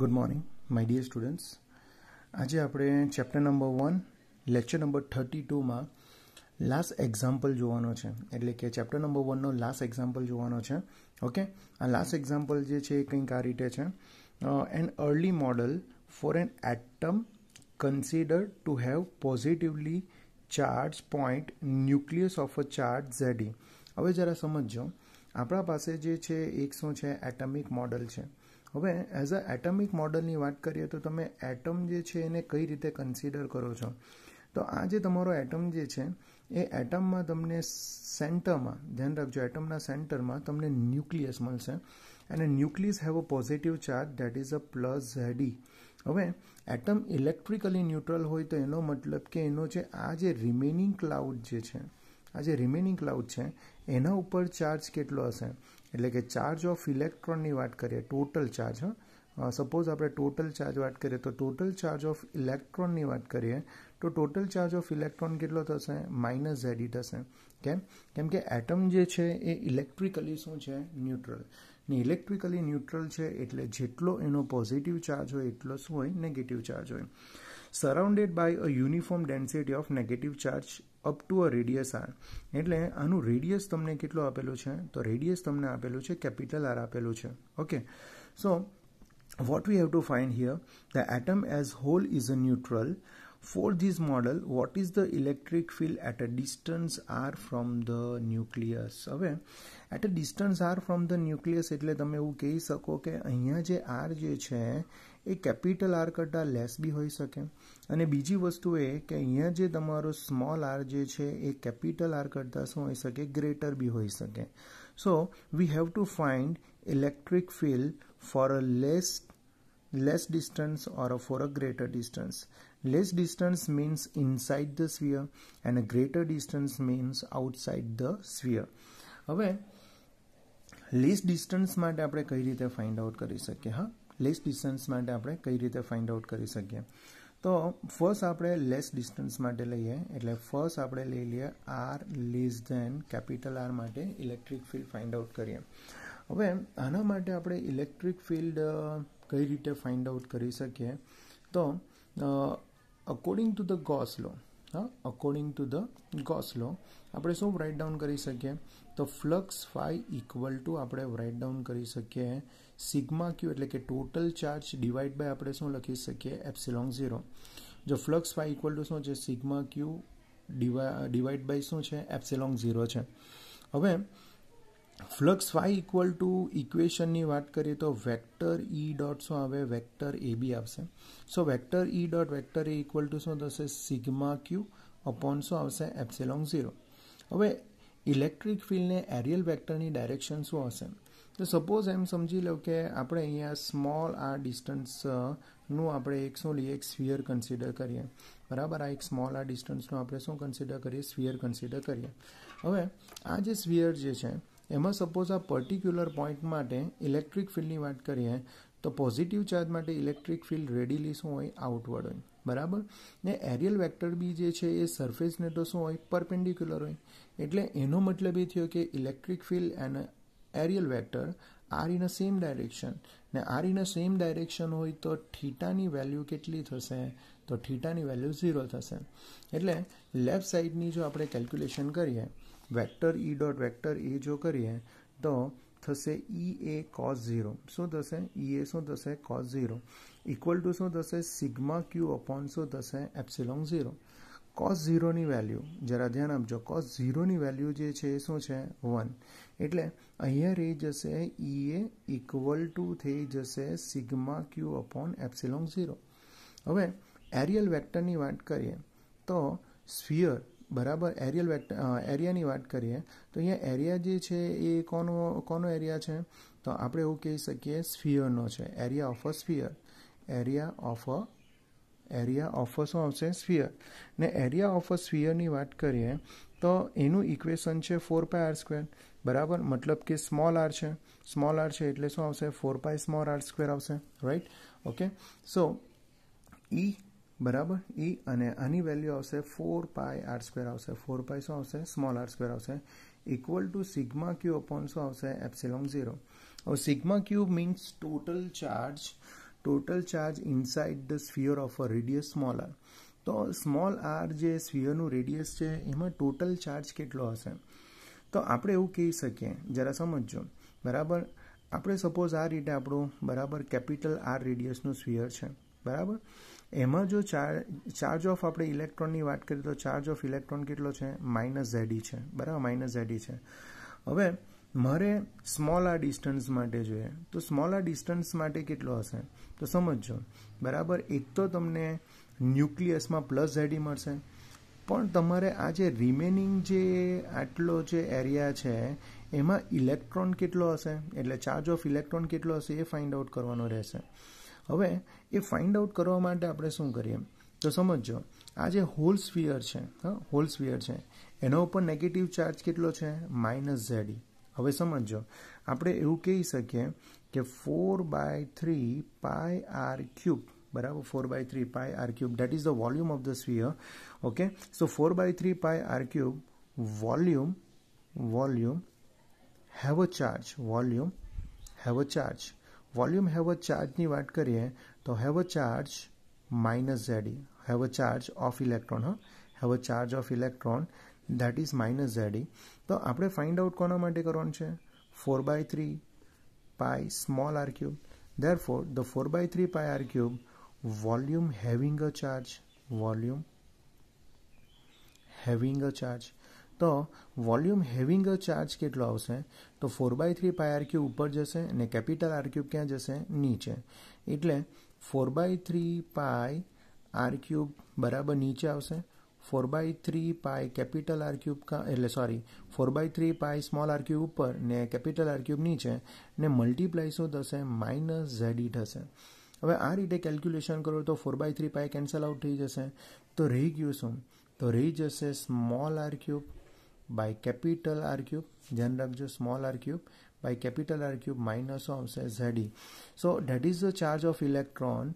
Good morning my dear students આજે આપણે chapter number one lecture number thirty ટુમાં last example જોવાનો છે એટલે કે ચેપ્ટર નંબર વનનો લાસ્ટ એક્ઝામ્પલ જોવાનો છે ઓકે આ લાસ્ટ એક્ઝામ્પલ જે છે એ કંઈક આ રીતે છે an early model for an atom consider to have positively charge point nucleus of a charge Z E e. હવે જરા સમજો આપણા પાસે જે છે એક શું છે એટમિક મોડલ છે હવે એઝ અ એટમિક મોડલની વાત કરીએ તો તમે એટમ જે છે એને કઈ રીતે કન્સિડર કરો છો તો આ જે તમારો એટમ જે છે એ એટમમાં તમને સેન્ટરમાં ધ્યાન રાખજો એટમના સેન્ટરમાં તમને ન્યુક્લિયસ મળશે અને nucleus have a positive charge that is a plus Z E હવે એટમ ઇલેક્ટ્રિકલી ન્યુટ્રલ હોય તો એનો મતલબ કે એનો જે આ જે રિમેનિંગ ક્લાઉડ જે છે આ જે રિમેનિંગ ક્લાઉડ છે એના ઉપર ચાર્જ કેટલો હશે એટલે કે ચાર્જ ઓફ ઇલેક્ટ્રોનની વાત કરીએ ટોટલ ચાર્જ હા સપોઝ આપણે ટોટલ ચાર્જ વાત કરીએ તો ટોટલ ચાર્જ ઓફ ઇલેક્ટ્રોનની વાત કરીએ તો ટોટલ ચાર્જ ઓફ ઇલેક્ટ્રોન કેટલો થશે માઇનસ ઝેડી e થશે કેમ કેમ કે એટમ જે છે એ ઇલેક્ટ્રિકલી શું છે ન્યુટ્રલ ને ઇલેક્ટ્રિકલી ન્યુટ્રલ છે એટલે જેટલો એનો પોઝિટિવ ચાર્જ હોય એટલો શું હોય નેગેટિવ ચાર્જ હોય surrounded by a uniform density of negative charge up to a radius R એટલે આનું રેડિયસ તમને કેટલો આપેલો છે તો રેડિયસ તમને આપેલું છે કેપિટલ આર આપેલું છે okay so what we have to find here the atom as whole is a neutral for these model what is the electric field at a distance r from the nucleus? હવે at a distance R from the nucleus એટલે તમે એવું કહી શકો કે અહીંયા જે R જે છે એ કેપિટલ આર કરતાં લેસ બી હોઈ શકે અને બીજી વસ્તુ એ કે અહીંયા જે તમારો સ્મોલ આર જે છે એ કેપિટલ આર કરતાં શું હોઈ શકે ગ્રેટર બી હોઈ શકે so we have to find electric field for a less less distance or for a greater distance. Less distance means inside the sphere and a greater distance means the sphere હવે less distance માટે આપણે કઈ રીતે find out કરી શકીએ હા less distance માટે આપણે કઈ રીતે ફાઇન્ડ આઉટ કરી શકીએ તો ફર્સ્ટ આપણે લેસ ડિસ્ટન્સ માટે લઈએ એટલે ફર્સ્ટ આપણે લઈ લઈએ R less than capital R માટે ઇલેક્ટ્રિક ફિલ્ડ ફાઇન્ડ આઉટ કરીએ હવે આના માટે આપણે ઇલેક્ટ્રિક ફિલ્ડ કઈ રીતે ફાઇન્ડ આઉટ કરી શકીએ તો according to the Gauss law હા according to the Gauss law આપણે શું રાઇટ ડાઉન કરી શકીએ તો ફ્લક્સ ફાઈ ઇક્વલ ટુ આપણે રાઇટ ડાઉન કરી શકીએ સિગ્મા ક્યુ એટલે કે ટોટલ ચાર્જ ડિવાઈડ બાય આપણે શું લખી શકીએ એપ્સિલોન ઝીરો જો ફ્લક્સ ફાઈ ઇક્વલ ટુ શું છે સિગ્મા ક્યુ ડિવા ડિવાઈડ બાય શું છે એપ્સિલોન ઝીરો છે હવે ફ્લક્સ ફાઈ ઇક્વલ ટુ ઇક્વેશનની વાત કરીએ તો વેક્ટર ઈ ડોટ શું આવે વેક્ટર એ બી આવશે so vector E dot vector A equal to શું થશે સિગ્મા ક્યુ અપોન શું આવશે એપ્સિલોન ઝીરો હવે ઇલેક્ટ્રિક ફિલ્ડને એરિયલ વેક્ટરની ડાયરેક્શન શું હશે તો સપોઝ એમ સમજી લો કે આપણે અહીંયા સ્મોલ આ ડિસ્ટન્સનું આપણે એક શું લઈએ એક સ્વીયર કન્સિડર કરીએ બરાબર આ એક સ્મોલ આ ડિસ્ટન્સનું આપણે શું કન્સિડર કરીએ સ્વીયર કન્સિડર કરીએ હવે આ જે સ્વીયર જે છે એમાં સપોઝ આ પર્ટિક્યુલર પોઈન્ટ માટે ઇલેક્ટ્રિક ફિલ્ડની વાત કરીએ તો પોઝિટિવ ચાર્જ માટે ઇલેક્ટ્રિક ફિલ્ડ રેડીલી શું હોય આઉટવર્ડ હોય બરાબર ને એરિયલ વેક્ટર બી જે છે એ સરફેસને તો શું હોય પરપેન્ડિક્યુલર હોય એટલે એનો મતલબ એ થયો કે electric field and areal vector are in a same direction ને are in a same direction હોય તો થીટાની વેલ્યુ કેટલી થશે તો થીટાની વેલ્યુ ઝીરો થશે એટલે લેફ્ટ સાઈડની જો આપણે કેલ્ક્યુલેશન કરીએ vector E e dot vector A જો કરીએ તો થશે ઈ એ કોસ ઝીરો શું થશે ઈ એ શું થશે કોસ ઝીરો ઇક્વલ ટુ શું થશે સિગ્મા ક્યુ અપોન શું થશે એપ્સિલોન ઝીરો કોસ ઝીરોની વેલ્યુ જરા ધ્યાન આપજો કોસ ઝીરોની વેલ્યુ જે છે એ શું છે વન એટલે અહીંયા રહી જશે ઈ એ ઇક્વલ ટુ થઈ જશે sigma Q upon epsilon zero હવે એરિયલ વેક્ટરની વાત કરીએ તો સ્ફિયર બરાબર એરિયલ એરિયાની વાત કરીએ તો અહીંયા એરિયા જે છે એ કોનો કોનો એરિયા છે તો આપણે એવું કહી શકીએ સ્ફિયરનો છે area of a sphere area of a area of a શું આવશે સ્ફિયર ને એરિયા ઓફ અ સ્ફિયરની વાત કરીએ તો એનું ઇક્વેશન છે ફોર પાય આર સ્ક્વેર બરાબર મતલબ કે સ્મોલ આર છે સ્મોલ આર છે એટલે શું આવશે four pi small R square આવશે રાઈટ ઓકે સો ઈ બરાબર ઈ e અને આની વેલ્યુ આવશે ફોર પાય આર સ્ક્વેર આવશે ફોર પાય શું આવશે સ્મોલ આર સ્ક્વેર આવશે equal to sigma Q upon શું આવશે એપ્સિલોન ઝીરો હવે sigma Q means total charge total charge inside the sphere of a radius small R તો small R જે સ્ફિયરનું રેડિયસ છે એમાં ટોટલ ચાર્જ કેટલો હશે તો આપણે એવું કહી શકીએ જરા સમજજો બરાબર આપણે સપોઝ આ રીતે આપણું બરાબર કેપિટલ આર રેડિયસનું સ્વીયર છે બરાબર એમાં જો ચાર્જ ઓફ આપણે ઇલેક્ટ્રોનની વાત કરીએ તો ચાર્જ ઓફ ઇલેક્ટ્રોન કેટલો છે માઇનસ ઝેડી છે બરાબર માઇનસ ઝેડી છે હવે મારે સ્મોલ આ ડિસ્ટન્સ માટે જોઈએ તો સ્મોલ આ ડિસ્ટન્સ માટે કેટલો હશે તો સમજો બરાબર એક તો તમને ન્યુક્લિયસમાં પ્લસ ઝેડી મળશે પણ તમારે આ જે રિમેનિંગ જે આટલો જે એરિયા છે એમાં ઇલેક્ટ્રોન કેટલો હશે એટલે ચાર્જ ઓફ ઇલેક્ટ્રોન કેટલો હશે એ ફાઇન્ડ આઉટ કરવાનો રહેશે હવે એ ફાઇન્ડ આઉટ કરવા માટે આપણે શું કરીએ તો સમજો આ જે હોલ સ્ફિયર છે હા હોલ સ્ફિયર છે એના ઉપર નેગેટિવ ચાર્જ કેટલો છે માઇનસ ઝેડી e. હવે સમજો આપણે એવું કહી શકીએ કે four by three pi R cube બરાબર four by three pi R cube that is the volume of the sphere okay so four by three pi R cube volume volume have a charge volume have a charge volume have a charge की बात करिए तो है a charge minus Z E e, have a charge of electron हाँ have a charge of electron that is minus Z E तो आप find out को four by three pi small R cube there for the four by three pi R cube volume having a charge volume having a charge તો volume having a charge કેટલો આવશે તો four by three pi R cube ઉપર જશે અને capital R cube ક્યાં જશે નીચે એટલે four by three pi R cube બરાબર નીચે આવશે four by three pi capital R cube એટલે sorry four by three pi small R cube ઉપર ને કેપિટલ આર ક્યુબ નીચે ને મલ્ટીપ્લાય શું થશે માઇનસ ઝેડી e થશે હવે આ રીતે કેલ્ક્યુલેશન કરો તો four by three pi cancel out થઈ જશે તો રહી ગયું શું તો રહી જશે small R cube by capital R cube ધ્યાન રાખજો small r cube by capital R cube minus of Ze. So that is the charge of electron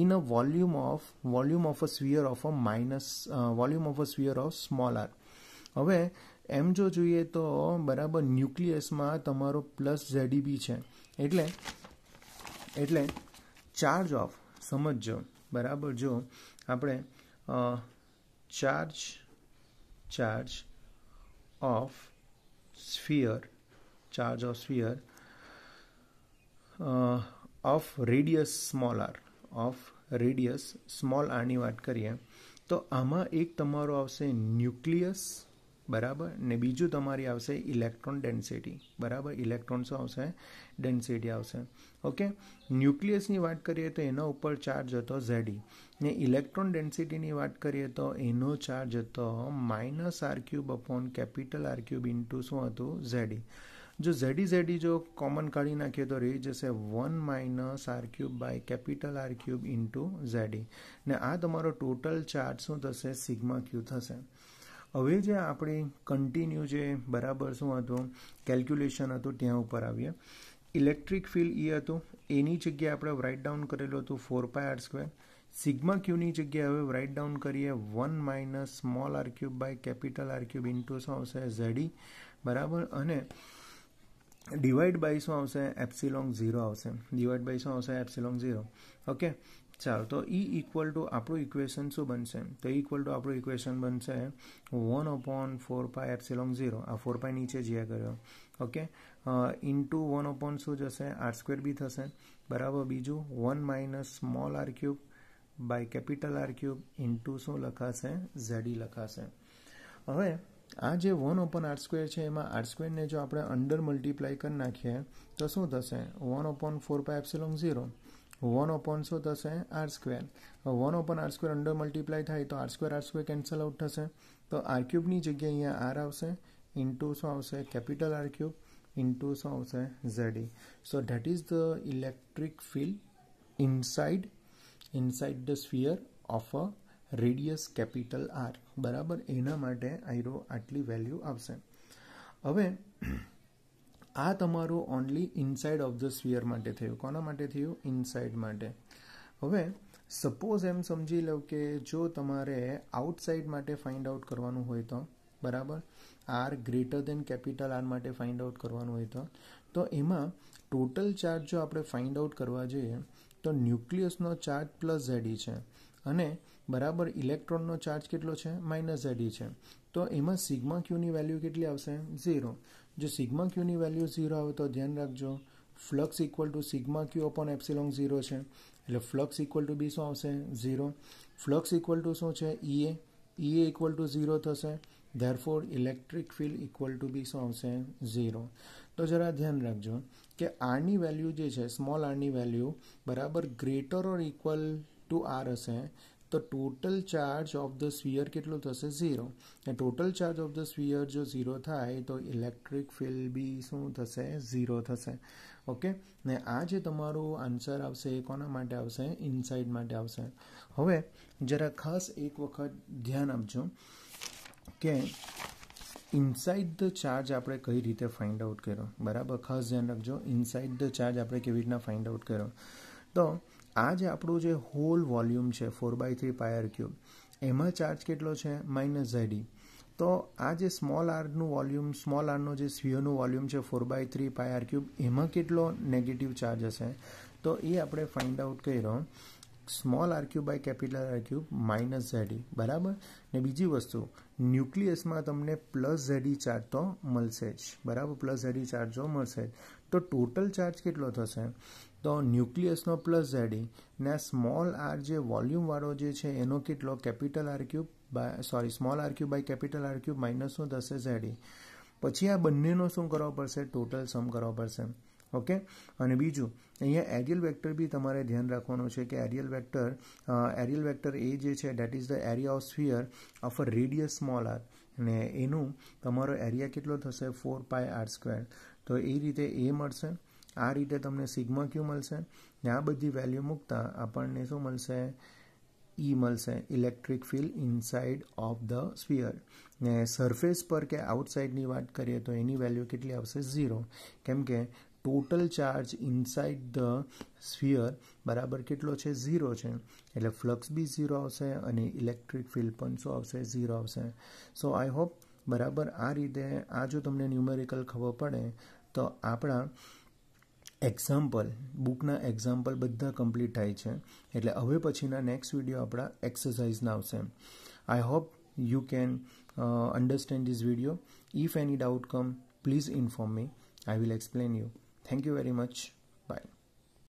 in a volume of volume of a sphere of a minus uh, volume of a sphere of small r. હવે એમ જો જોઈએ તો બરાબર ન્યુક્લિયસમાં તમારો plus ઝેડીબી છે એટલે એટલે charge of સમજો બરાબર જો આપણે charge charge of sphere charge of sphere uh, of radius small r of radius small આની વાત કરીએ તો આમાં એક તમારો આવશે ન્યુક્લિયસ બરાબર ને બીજું તમારી આવશે ઇલેક્ટ્રોન ડેન્સિટી બરાબર ઇલેક્ટ્રોન શું આવશે ડેન્સિટી આવશે ઓકે ન્યુક્લિયસની વાત કરીએ તો એના ઉપર ચાર્જ હતો ઝેડી ને ઇલેક્ટ્રોન ડેન્સિટીની વાત કરીએ તો એનો ચાર્જ હતો minus R cube upon capital R cube into શું હતું ઝેડી જો ઝેડી ઝેડી જો કોમન કાઢી નાખીએ તો રહી જશે one minus R cube by capital R cube into Z E ને આ તમારો ટોટલ ચાર્જ શું થશે સિગ્મા ક્યુ થશે હવે જે આપણે કન્ટિન્યુ જે બરાબર શું હતું કેલ્ક્યુલેશન હતું ત્યાં ઉપર આવીએ ઇલેક્ટ્રિક ફિલ્ડ એ હતું એની જગ્યાએ આપણે રાઇટ ડાઉન કરેલું હતું four pi R square sigma ક્યુની જગ્યાએ હવે રાઇટ ડાઉન કરીએ one minus small R cube by capital R cube into શું આવશે ઝેડી e. બરાબર અને ડિવાઈડ બાય શું આવશે એપ્સિલોંગ ઝીરો આવશે ડિવાઈડ બાય શું આવશે એપ્સિલોંગ ઝીરો ઓકે ચાલો તો ઈ ઇક્વલ ટુ આપણું ઇક્વેશન શું બનશે તો ઇક્વલ e ટુ આપણું ઇક્વેશન બનશે one upon four pi epsilon zero આ ફોર પાય નીચે જે કર્યો ઓકે ઇન્ટુ વન ઓપોન શું જશે આર સ્ક્વેર બી થશે બરાબર બીજું one minus small R cube by capital R cube into શું લખાશે ઝેડી લખાશે હવે આ જે વન ઓપન આર સ્ક્વેર છે એમાં આર સ્ક્વેરને જો આપણે અંડર મલ્ટીપ્લાય કરી નાખીએ તો શું થશે one upon four pi epsilon zero one upon શું થશે R square one upon R square under multiply થાય તો R square R square cancel out થશે તો આર ક્યુબની જગ્યાએ અહીંયા આર આવશે ઇન્ટુ શું આવશે કેપિટલ આર ક્યુબ ઇન્ટુ શું આવશે Z E so that is the electric field inside inside the sphere of a radius capital R બરાબર એના માટે આઈરો આટલી વેલ્યુ આવશે હવે આ તમારું only inside of the sphere માટે થયું કોના માટે થયું ઇનસાઇડ માટે હવે સપોઝ એમ સમજી લઉં કે જો તમારે આઉટસાઇડ માટે ફાઇન્ડ આઉટ કરવાનું હોય તો બરાબર R greater than capital R માટે ફાઇન્ડ આઉટ કરવાનું હોય તો તો એમાં ટોટલ ચાર્જ જો આપણે ફાઇન્ડ આઉટ કરવા જઈએ તો ન્યુક્લિયસનો ચાર્જ પ્લસ ઝેડી છે અને બરાબર ઇલેક્ટ્રોનનો ચાર્જ કેટલો છે માઇનસ ઝેડી e છે તો એમાં સિગ્મા ક્યુની વેલ્યુ કેટલી આવશે ઝીરો જો સિગ્મા ક્યુની વેલ્યુ ઝીરો આવે તો ધ્યાન રાખજો flux equal to sigma Q upon epsilon zero છે એટલે ફ્લક્સ ઇક્વલ ટુ બી શું આવશે ઝીરો ફ્લક્સ ઇક્વલ ટુ શું છે E A e E A e equal to zero થશે therefore electric field equal to be શું આવશે ઝીરો તો જરા ધ્યાન રાખજો કે આરની વેલ્યુ જે છે સ્મોલ આરની વેલ્યુ બરાબર greater or equal to R હશે તો total charge of the sphere કેટલો થશે ઝીરો અને total charge of the sphere જો ઝીરો થાય તો ઇલેક્ટ્રિક ફિલ્ડ બી શું થશે ઝીરો થશે ઓકે ને આ જે તમારું આન્સર આવશે એ કોના માટે આવશે ઇનસાઇડ માટે આવશે હવે જરા ખાસ એક વખત ધ્યાન આપજો કે ઇનસાઇડ ધ ચાર્જ આપણે કઈ રીતે ફાઇન્ડ આઉટ કર્યો બરાબર ખાસ ધ્યાન રાખજો ઇનસાઇડ ધ ચાર્જ આપણે કેવી રીતના ફાઇન્ડ આઉટ કર્યો તો આ જે આપણું જે હોલ વોલ્યુમ છે four by three pi r cube એમાં ચાર્જ કેટલો છે માઇનસ ઝેડી e. તો આ જે સ્મોલ આરનું વોલ્યુમ સ્મોલ આરનો જે સ્વીઓનું વોલ્યુમ છે four by three pi R cube એમાં કેટલો નેગેટિવ ચાર્જ હશે તો એ આપણે ફાઇન્ડ આઉટ કર્યો small R cube by capital R cube minus ઝેડી બરાબર ને બીજી વસ્તુ ન્યુક્લિયસમાં તમને પ્લસ ઝેડી ચાર્જ તો મળશે જ બરાબર પ્લસ ઝેડી ચાર્જ જો મળશે જ તો ટોટલ ચાર્જ કેટલો થશે તો ન્યુક્લિયસનો પ્લસ ઝેડી ને સ્મોલ આર જે વોલ્યુમવાળો જે છે એનો કેટલો capital R cube by sorry small R cube by capital R cube minus થશે ઝેડી પછી આ બંનેનો શું કરવો પડશે ટોટલ સમ કરવો પડશે ઓકે અને બીજું અહીંયા એરિયલ વેક્ટર બી તમારે ધ્યાન રાખવાનું છે કે એરિયલ વેક્ટર એરિયલ વેક્ટર એ જે છે that is the area of sphere of a radius small r અને એનું તમારો એરિયા કેટલો થશે ફોર પાય આર સ્ક્વેર તો એ રીતે એ મળશે આ રીતે તમને સિગ્મા ક્યુ મળશે ને આ બધી વેલ્યુ મૂકતા આપણને શું મળશે ઈ e મળશે electric field inside of the sphere ને સરફેસ પર કે આઉટસાઇડની વાત કરીએ તો એની વેલ્યુ કેટલી આવશે ઝીરો કેમ કે total charge inside the sphere બરાબર કેટલો છે ઝીરો છે એટલે ફ્લક્સ બી ઝીરો આવશે અને ઇલેક્ટ્રિક ફિલ પણ શું આવશે ઝીરો આવશે સો આઈ હોપ બરાબર આ રીતે આ જો તમને ન્યુમેરિકલ ખબર પડે તો આપણા એક્ઝામ્પલ બુકના એક્ઝામ્પલ બધા કમ્પ્લીટ થાય છે એટલે હવે પછીના નેક્સ્ટ વિડીયો આપણા એક્સરસાઇઝના આવશે I hope you can understand this video if any doubt come please inform me I will explain you thank you very much by